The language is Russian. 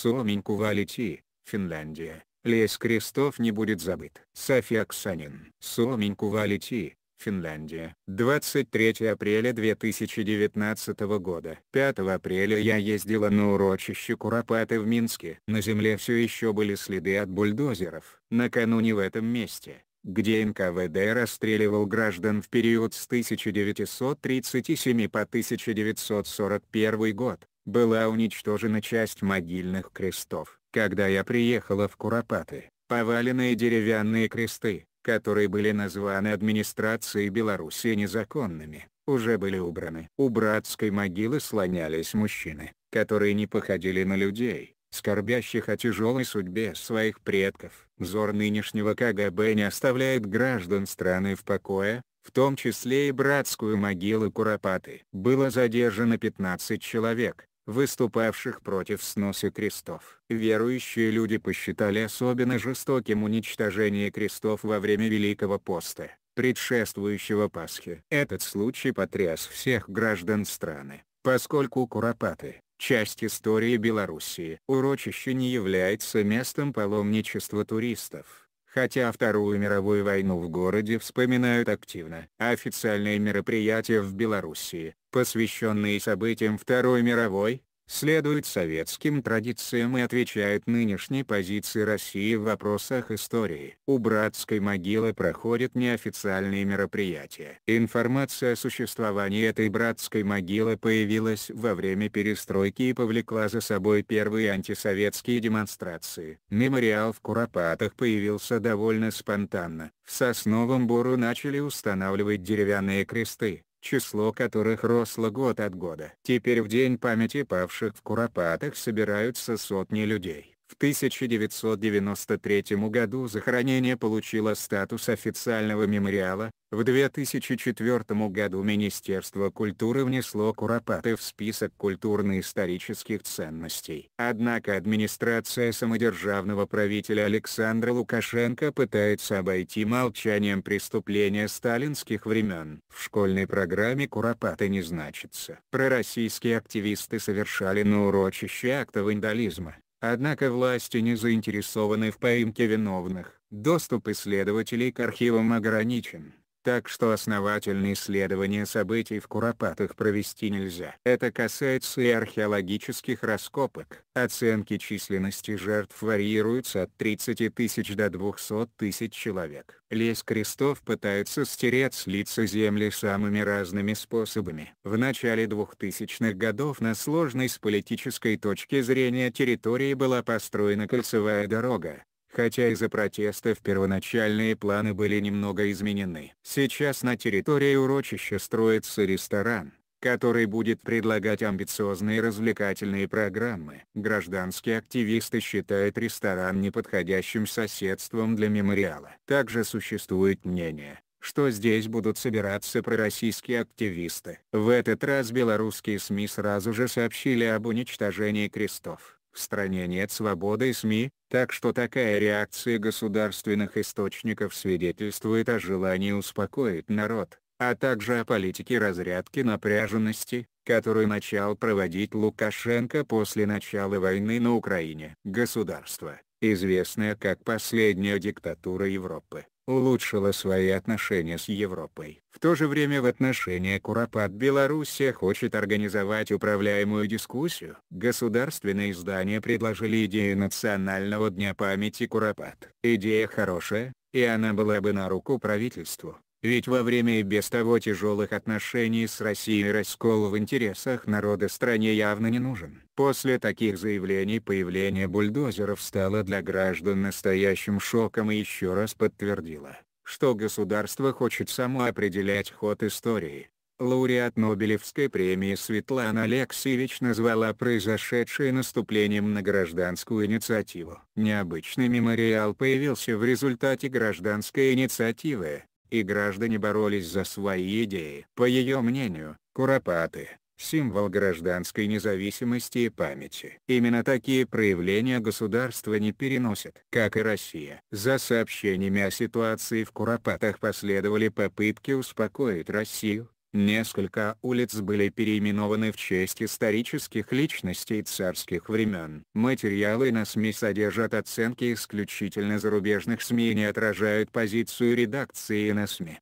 Suomenku Valiti, Финляндия. Лес Крестов не будет забыт. Софья Оксанин. Suomenku Valiti, Финляндия. 23 апреля 2019 года. 5 апреля я ездила на урочище Куропаты в Минске. На земле все еще были следы от бульдозеров. Накануне в этом месте, где НКВД расстреливал граждан в период с 1937 по 1941 год, была уничтожена часть могильных крестов. Когда я приехала в Куропаты, поваленные деревянные кресты, которые были названы администрацией Беларуси незаконными, уже были убраны. У братской могилы слонялись мужчины, которые не походили на людей, скорбящих о тяжелой судьбе своих предков. Взор нынешнего КГБ не оставляет граждан страны в покое, в том числе и братскую могилу Куропаты. Было задержано 15 человек, выступавших против сноса крестов. Верующие люди посчитали особенно жестоким уничтожение крестов во время Великого Поста, предшествующего Пасхе. Этот случай потряс всех граждан страны, поскольку Куропаты, часть истории Белоруссии. Урочище не является местом паломничества туристов хотя Вторую мировую войну в городе вспоминают активно. А официальные мероприятия в Белоруссии, посвященные событиям Второй мировой, следует советским традициям и отвечает нынешней позиции России в вопросах истории. У братской могилы проходят неофициальные мероприятия. Информация о существовании этой братской могилы появилась во время перестройки и повлекла за собой первые антисоветские демонстрации. Мемориал в Куропатах появился довольно спонтанно. В Сосновом Бору начали устанавливать деревянные кресты число которых росло год от года. Теперь в День памяти павших в Куропатах собираются сотни людей. В 1993 году захоронение получило статус официального мемориала, в 2004 году Министерство культуры внесло Куропаты в список культурно-исторических ценностей. Однако администрация самодержавного правителя Александра Лукашенко пытается обойти молчанием преступления сталинских времен. В школьной программе Куропаты не значится. Пророссийские активисты совершали на урочище акта вандализма. Однако власти не заинтересованы в поимке виновных. Доступ исследователей к архивам ограничен так что основательные исследования событий в Куропатах провести нельзя. Это касается и археологических раскопок. Оценки численности жертв варьируются от 30 тысяч до 200 тысяч человек. Лес крестов пытаются стереть с лица земли самыми разными способами. В начале 2000-х годов на сложной с политической точки зрения территории была построена кольцевая дорога, хотя из-за протестов первоначальные планы были немного изменены. Сейчас на территории урочища строится ресторан, который будет предлагать амбициозные развлекательные программы. Гражданские активисты считают ресторан неподходящим соседством для мемориала. Также существует мнение, что здесь будут собираться пророссийские активисты. В этот раз белорусские СМИ сразу же сообщили об уничтожении крестов. В стране нет свободы СМИ, так что такая реакция государственных источников свидетельствует о желании успокоить народ, а также о политике разрядки напряженности, которую начал проводить Лукашенко после начала войны на Украине. Государство, известное как последняя диктатура Европы, улучшила свои отношения с Европой. В то же время в отношении Куропат Белоруссия хочет организовать управляемую дискуссию. Государственные издания предложили идею Национального дня памяти Куропат. Идея хорошая, и она была бы на руку правительству. Ведь во время и без того тяжелых отношений с Россией раскол в интересах народа стране явно не нужен. После таких заявлений появление бульдозеров стало для граждан настоящим шоком и еще раз подтвердило, что государство хочет само определять ход истории. Лауреат Нобелевской премии Светлана Алексеевич назвала произошедшее наступлением на гражданскую инициативу. Необычный мемориал появился в результате гражданской инициативы, и граждане боролись за свои идеи. По ее мнению, куропаты – символ гражданской независимости и памяти. Именно такие проявления государства не переносят, как и Россия. За сообщениями о ситуации в Куропатах последовали попытки успокоить Россию, Несколько улиц были переименованы в честь исторических личностей царских времен. Материалы на СМИ содержат оценки исключительно зарубежных СМИ и не отражают позицию редакции на СМИ.